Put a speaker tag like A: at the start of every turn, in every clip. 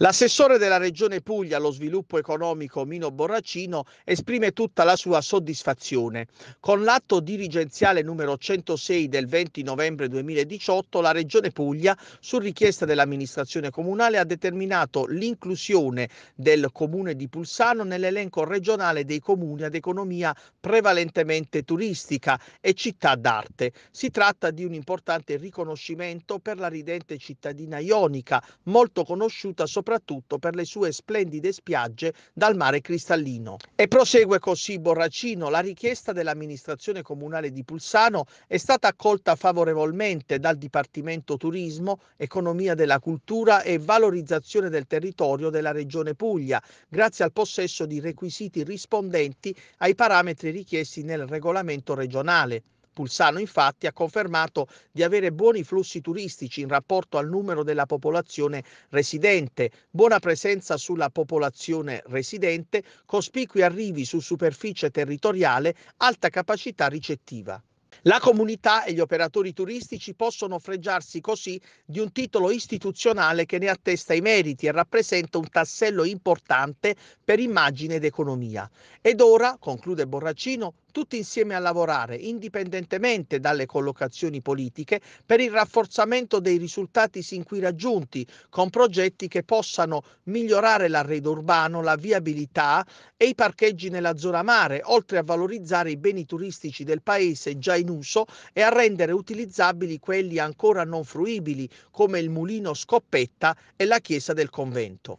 A: L'assessore della Regione Puglia allo sviluppo economico Mino Borracino esprime tutta la sua soddisfazione. Con l'atto dirigenziale numero 106 del 20 novembre 2018 la Regione Puglia, su richiesta dell'amministrazione comunale, ha determinato l'inclusione del comune di Pulsano nell'elenco regionale dei comuni ad economia prevalentemente turistica e città d'arte. Si tratta di un importante riconoscimento per la ridente cittadina ionica, molto conosciuta soprattutto soprattutto per le sue splendide spiagge dal mare cristallino. E prosegue così Borracino, la richiesta dell'amministrazione comunale di Pulsano è stata accolta favorevolmente dal Dipartimento Turismo, Economia della Cultura e Valorizzazione del Territorio della Regione Puglia, grazie al possesso di requisiti rispondenti ai parametri richiesti nel regolamento regionale. Pulsano infatti ha confermato di avere buoni flussi turistici in rapporto al numero della popolazione residente, buona presenza sulla popolazione residente, cospicui arrivi su superficie territoriale, alta capacità ricettiva. La comunità e gli operatori turistici possono freggiarsi così di un titolo istituzionale che ne attesta i meriti e rappresenta un tassello importante per immagine ed economia. Ed ora, conclude Borracino, tutti insieme a lavorare, indipendentemente dalle collocazioni politiche, per il rafforzamento dei risultati sin qui raggiunti, con progetti che possano migliorare l'arredo urbano, la viabilità e i parcheggi nella zona mare, oltre a valorizzare i beni turistici del paese già in uso e a rendere utilizzabili quelli ancora non fruibili, come il mulino Scoppetta e la chiesa del convento.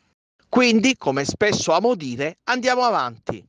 A: Quindi, come spesso amo dire, andiamo avanti.